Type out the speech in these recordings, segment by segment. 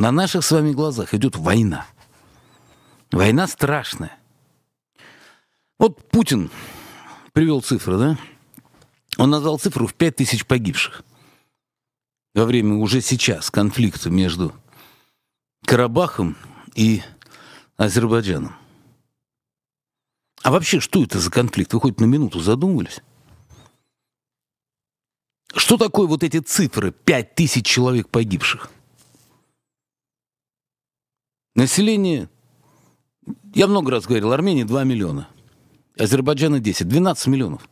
На наших с вами глазах идет война. Война страшная. Вот Путин привел цифры, да? Он назвал цифру в 5 тысяч погибших во время уже сейчас конфликта между Карабахом и Азербайджаном. А вообще, что это за конфликт? Вы хоть на минуту задумывались? Что такое вот эти цифры 5 тысяч человек погибших? Население, я много раз говорил, Армении 2 миллиона, Азербайджана 10, 12 миллионов.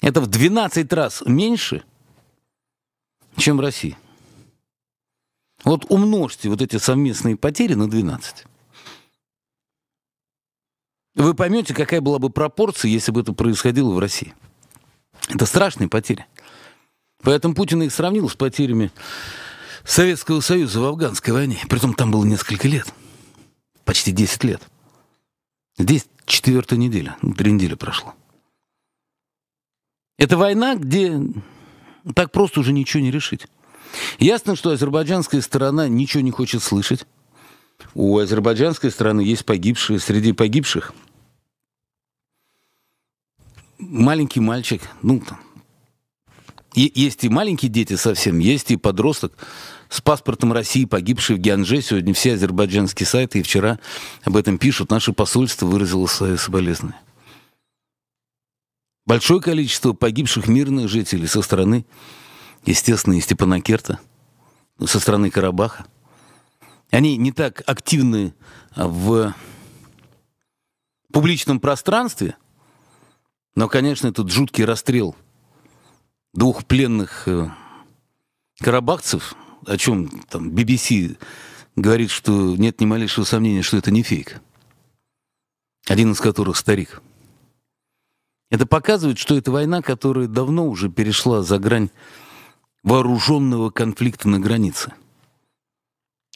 Это в 12 раз меньше, чем в России. Вот умножьте вот эти совместные потери на 12. Вы поймете, какая была бы пропорция, если бы это происходило в России. Это страшные потери. Поэтому Путин их сравнил с потерями Советского Союза в Афганской войне. Притом там было несколько лет. Почти 10 лет. Здесь четвертая неделя. Три недели прошло. Это война, где так просто уже ничего не решить. Ясно, что азербайджанская сторона ничего не хочет слышать. У азербайджанской стороны есть погибшие. Среди погибших маленький мальчик, ну там, и есть и маленькие дети совсем, есть и подросток с паспортом России, погибший в Гианже. Сегодня все азербайджанские сайты и вчера об этом пишут. Наше посольство выразило свои соболезнования. Большое количество погибших мирных жителей со стороны, естественно, и Степанакерта, ну, со стороны Карабаха. Они не так активны в публичном пространстве, но, конечно, этот жуткий расстрел – двух пленных э, карабахцев, о чем там BBC говорит, что нет ни малейшего сомнения, что это не фейк. Один из которых старик. Это показывает, что это война, которая давно уже перешла за грань вооруженного конфликта на границе.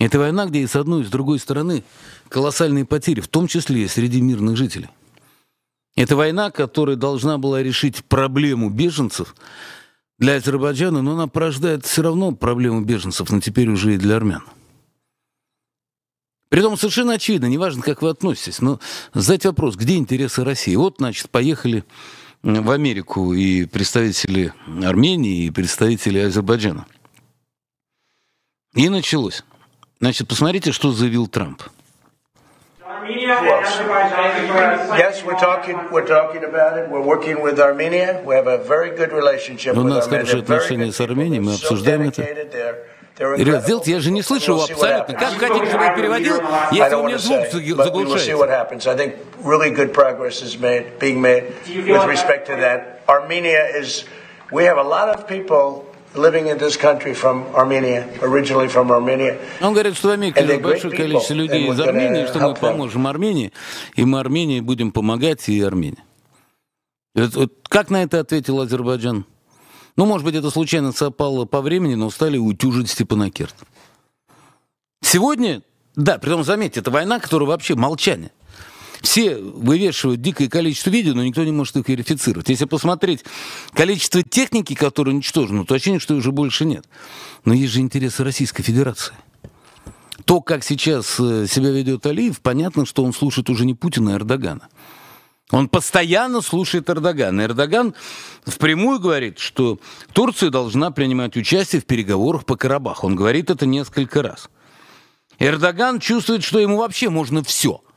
Это война, где и с одной, и с другой стороны колоссальные потери, в том числе и среди мирных жителей. Это война, которая должна была решить проблему беженцев, для Азербайджана, но ну, она порождает все равно проблему беженцев, но теперь уже и для армян. Притом совершенно очевидно, неважно, как вы относитесь, но задать вопрос, где интересы России? Вот, значит, поехали в Америку и представители Армении, и представители Азербайджана. И началось. Значит, посмотрите, что заявил Трамп – Armenia and Azerbaijan. Yes, we're talking. We're talking about it. We're working with Armenia. We have a very good relationship. У нас хорошие отношения с Арменией. Мы обсуждаем это. И говорят, сделайте, я же не слышу его абсолютно. Как хотите, чтобы я переводил, если у меня звук заглушается. Really good progress is made, being made with respect to that. Armenia is, we have a lot of people Он говорит, что в Америке большое количество людей из Армении, что мы поможем Армении, и мы Армении будем помогать, и Армении. Как на это ответил Азербайджан? Ну, может быть, это случайно совпало по времени, но стали утюжить Степанакерт. Сегодня, да, при том заметьте, это война, которая вообще молчание все вывешивают дикое количество видео, но никто не может их верифицировать. Если посмотреть количество техники, которая уничтожена, то ощущение, что ее уже больше нет. Но есть же интересы Российской Федерации. То, как сейчас э, себя ведет Алиев, понятно, что он слушает уже не Путина, а Эрдогана. Он постоянно слушает Эрдогана. Эрдоган впрямую говорит, что Турция должна принимать участие в переговорах по Карабаху. Он говорит это несколько раз. Эрдоган чувствует, что ему вообще можно все –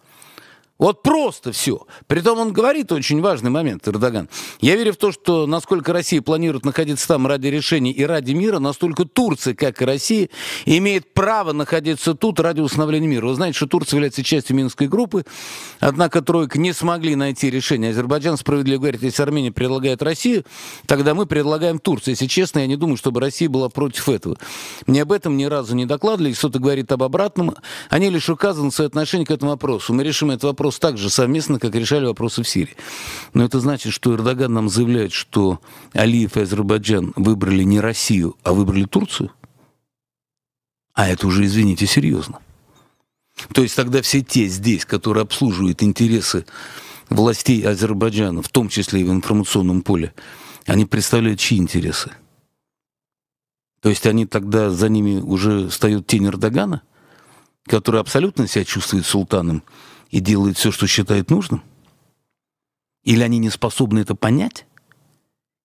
вот просто все. Притом он говорит очень важный момент, Эрдоган. Я верю в то, что насколько Россия планирует находиться там ради решений и ради мира, настолько Турция, как и Россия, имеет право находиться тут ради установления мира. Вы знаете, что Турция является частью Минской группы, однако тройка не смогли найти решение. Азербайджан справедливо говорит, если Армения предлагает Россию, тогда мы предлагаем Турцию. Если честно, я не думаю, чтобы Россия была против этого. Мне об этом ни разу не докладывали, кто-то говорит об обратном. Они лишь указаны в отношение к этому вопросу. Мы решим этот вопрос вопрос так же совместно, как решали вопросы в Сирии. Но это значит, что Эрдоган нам заявляет, что Алиев и Азербайджан выбрали не Россию, а выбрали Турцию? А это уже, извините, серьезно. То есть тогда все те здесь, которые обслуживают интересы властей Азербайджана, в том числе и в информационном поле, они представляют чьи интересы? То есть они тогда за ними уже встает тень Эрдогана, который абсолютно себя чувствует султаном, и делает все, что считает нужным? Или они не способны это понять?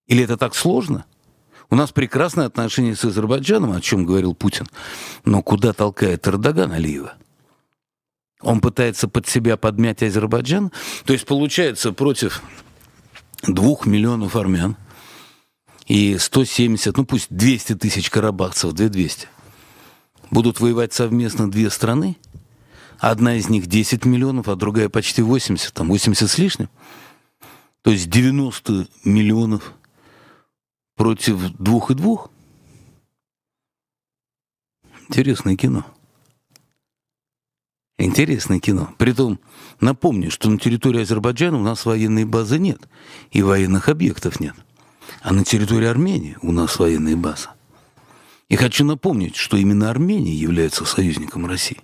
Или это так сложно? У нас прекрасные отношения с Азербайджаном, о чем говорил Путин. Но куда толкает Эрдоган Алиева? Он пытается под себя подмять Азербайджан? То есть, получается, против двух миллионов армян и 170, ну пусть 200 тысяч карабахцев, 2200, будут воевать совместно две страны? Одна из них 10 миллионов, а другая почти 80, там 80 с лишним. То есть 90 миллионов против двух и двух. Интересное кино. Интересное кино. Притом, напомню, что на территории Азербайджана у нас военной базы нет и военных объектов нет. А на территории Армении у нас военная база. И хочу напомнить, что именно Армения является союзником России.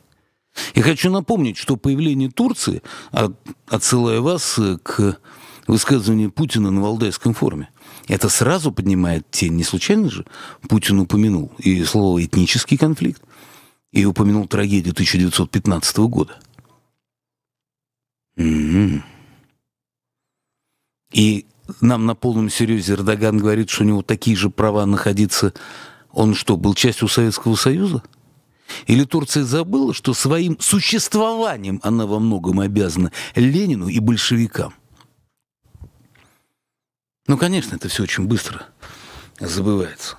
И хочу напомнить, что появление Турции, а, отсылая вас э, к высказыванию Путина на Валдайском форуме, это сразу поднимает тень. Не случайно же Путин упомянул и слово «этнический конфликт», и упомянул трагедию 1915 года. м м-м. И нам на полном серьезе Эрдоган говорит, что у него такие же права находиться. Он что, был частью Советского Союза? Или Турция забыла, что своим существованием она во многом обязана Ленину и большевикам? Ну, конечно, это все очень быстро забывается.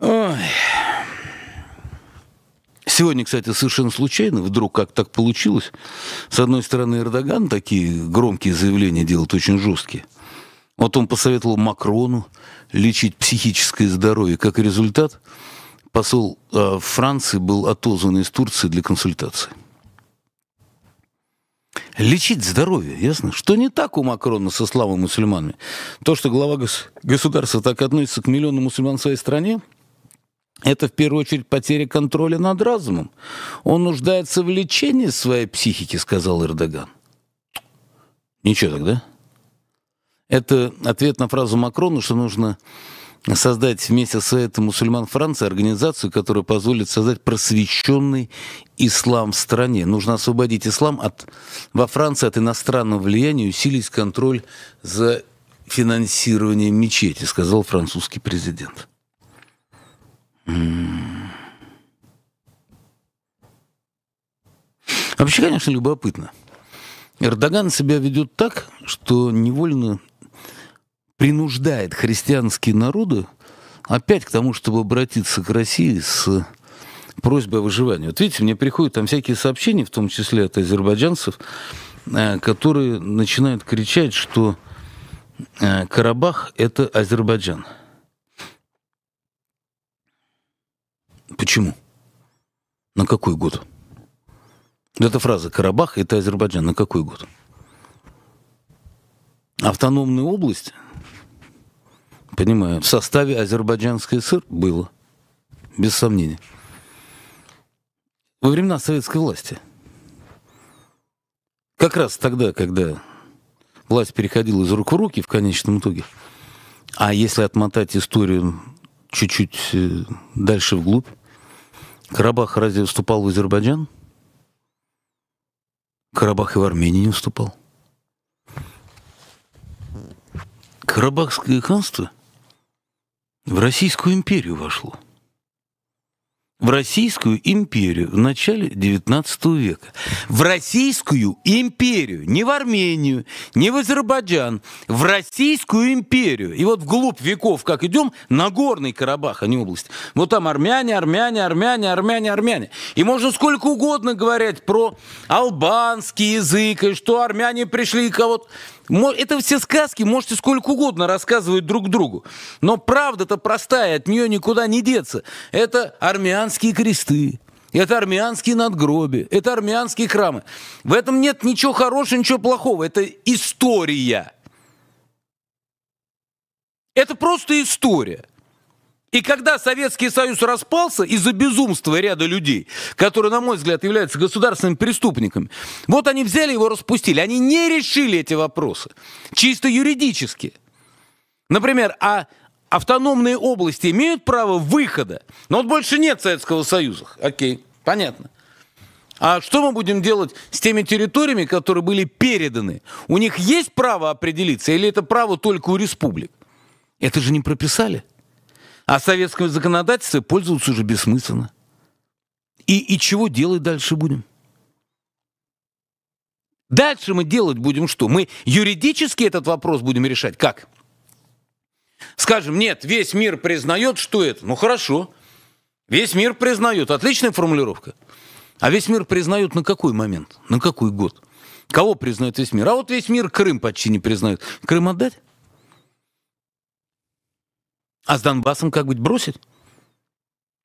Ой. Сегодня, кстати, совершенно случайно, вдруг как так получилось. С одной стороны, Эрдоган такие громкие заявления делает, очень жесткие. Вот он посоветовал Макрону лечить психическое здоровье. Как результат, посол э, Франции был отозван из Турции для консультации. Лечить здоровье, ясно? Что не так у Макрона со славой мусульманами? То, что глава гос- государства так относится к миллионам мусульман в своей стране, это в первую очередь потеря контроля над разумом. Он нуждается в лечении своей психики, сказал Эрдоган. Ничего тогда. Это ответ на фразу Макрона, что нужно создать вместе с Советом мусульман Франции организацию, которая позволит создать просвещенный ислам в стране. Нужно освободить ислам от, во Франции от иностранного влияния, усилить контроль за финансированием мечети, сказал французский президент. Вообще, конечно, любопытно. Эрдоган себя ведет так, что невольно принуждает христианские народы опять к тому, чтобы обратиться к России с просьбой о выживании. Вот видите, мне приходят там всякие сообщения, в том числе от азербайджанцев, э, которые начинают кричать, что э, Карабах — это Азербайджан. Почему? На какой год? Эта фраза «Карабах — это Азербайджан» на какой год? Автономная область — понимаю, в составе азербайджанский сыр было, без сомнения. Во времена советской власти. Как раз тогда, когда власть переходила из рук в руки в конечном итоге. А если отмотать историю чуть-чуть э, дальше вглубь, Карабах разве вступал в Азербайджан? Карабах и в Армении не вступал. Карабахское ханство в Российскую империю вошло. В Российскую империю в начале XIX века. В Российскую империю, не в Армению, не в Азербайджан, в Российскую империю. И вот вглубь веков, как идем, на Горный Карабах, а не область. Вот там армяне, армяне, армяне, армяне, армяне. И можно сколько угодно говорить про албанский язык, и что армяне пришли и кого-то... Это все сказки, можете сколько угодно рассказывать друг другу. Но правда-то простая, от нее никуда не деться. Это армянские кресты, это армянские надгробия, это армянские храмы. В этом нет ничего хорошего, ничего плохого. Это история. Это просто история. И когда Советский Союз распался из-за безумства ряда людей, которые, на мой взгляд, являются государственными преступниками, вот они взяли его, распустили. Они не решили эти вопросы, чисто юридически. Например, а автономные области имеют право выхода, но ну, вот больше нет Советского Союза. Окей, понятно. А что мы будем делать с теми территориями, которые были переданы? У них есть право определиться или это право только у республик? Это же не прописали. А советское законодательство пользоваться уже бессмысленно. И, и чего делать дальше будем? Дальше мы делать будем что? Мы юридически этот вопрос будем решать. Как? Скажем, нет, весь мир признает, что это. Ну хорошо. Весь мир признает. Отличная формулировка. А весь мир признает на какой момент? На какой год? Кого признает весь мир? А вот весь мир Крым почти не признает. Крым отдать? А с Донбассом как быть, бросить?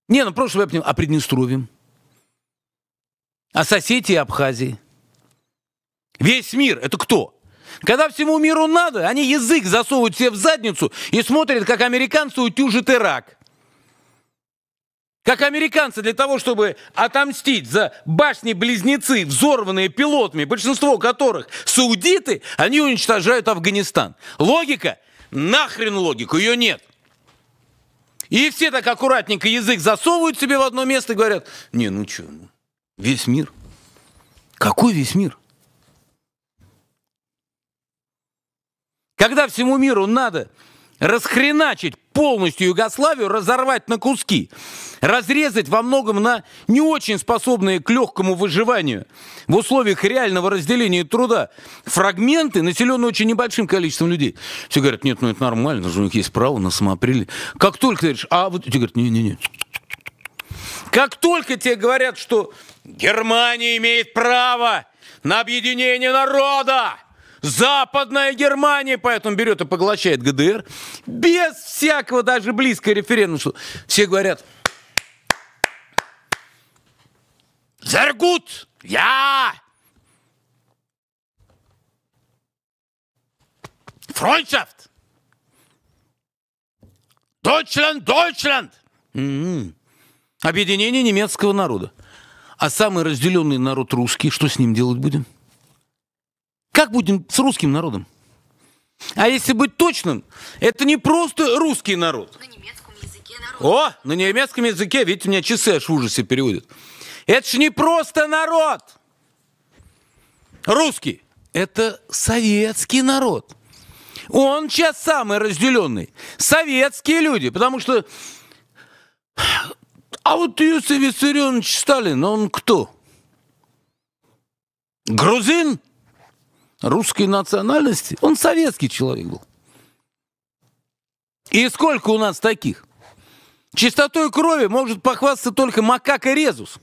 Не, ну прошлое я понимаю, а Приднестровьем? А соседи Абхазии? Весь мир – это кто? Когда всему миру надо, они язык засовывают себе в задницу и смотрят, как американцы утюжат Ирак. Как американцы для того, чтобы отомстить за башни-близнецы, взорванные пилотами, большинство которых саудиты, они уничтожают Афганистан. Логика? Нахрен логику, ее нет. И все так аккуратненько язык засовывают себе в одно место и говорят, не, ну что, ну, весь мир. Какой весь мир? Когда всему миру надо расхреначить полностью Югославию разорвать на куски, разрезать во многом на не очень способные к легкому выживанию в условиях реального разделения труда фрагменты, населенные очень небольшим количеством людей. Все говорят, нет, ну это нормально, у них есть право на самоопределение. Как только ты говоришь, а вот, тебе говорят, не-не-не. Как только тебе говорят, что Германия имеет право на объединение народа, Западная Германия поэтому берет и поглощает ГДР без всякого даже близкого референдума. Все говорят, Зергут! Я! Фройншафт! Deutschland, Deutschland! М-м. Объединение немецкого народа. А самый разделенный народ русский, что с ним делать будем? Как будем с русским народом? А если быть точным, это не просто русский народ. На немецком языке народ. О, на немецком языке, видите, у меня часы аж в ужасе переводят. Это же не просто народ. Русский. Это советский народ. Он сейчас самый разделенный. Советские люди, потому что... А вот Иосиф Виссарионович Сталин, он кто? Грузин? русской национальности, он советский человек был. И сколько у нас таких? Чистотой крови может похвастаться только макака резус.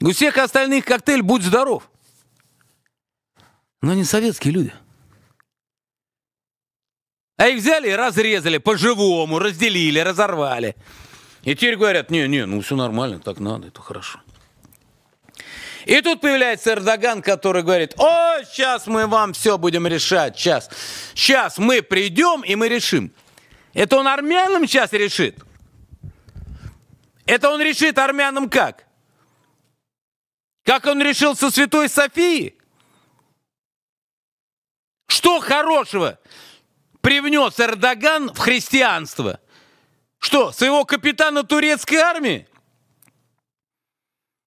У всех остальных коктейль «Будь здоров». Но не советские люди. А их взяли и разрезали по-живому, разделили, разорвали. И теперь говорят, не-не, ну все нормально, так надо, это хорошо. И тут появляется Эрдоган, который говорит, о, сейчас мы вам все будем решать, сейчас. Сейчас мы придем и мы решим. Это он армянам сейчас решит? Это он решит армянам как? Как он решил со Святой Софией? Что хорошего привнес Эрдоган в христианство? Что, своего капитана турецкой армии?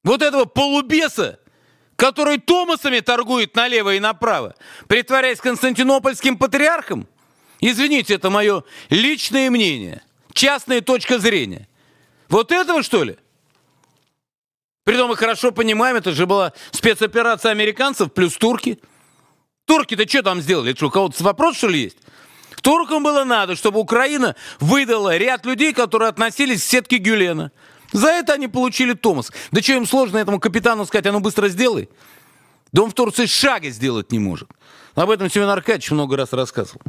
Вот этого полубеса, который Томасами торгует налево и направо, притворяясь константинопольским патриархом? Извините, это мое личное мнение, частная точка зрения. Вот этого, что ли? Притом мы хорошо понимаем, это же была спецоперация американцев плюс турки. Турки-то что там сделали? Это что, у кого-то вопрос, что ли, есть? Туркам было надо, чтобы Украина выдала ряд людей, которые относились к сетке Гюлена – за это они получили Томас. Да что им сложно этому капитану сказать, а ну быстро сделай? Да он в Турции шага сделать не может. Об этом Семен Аркадьевич много раз рассказывал.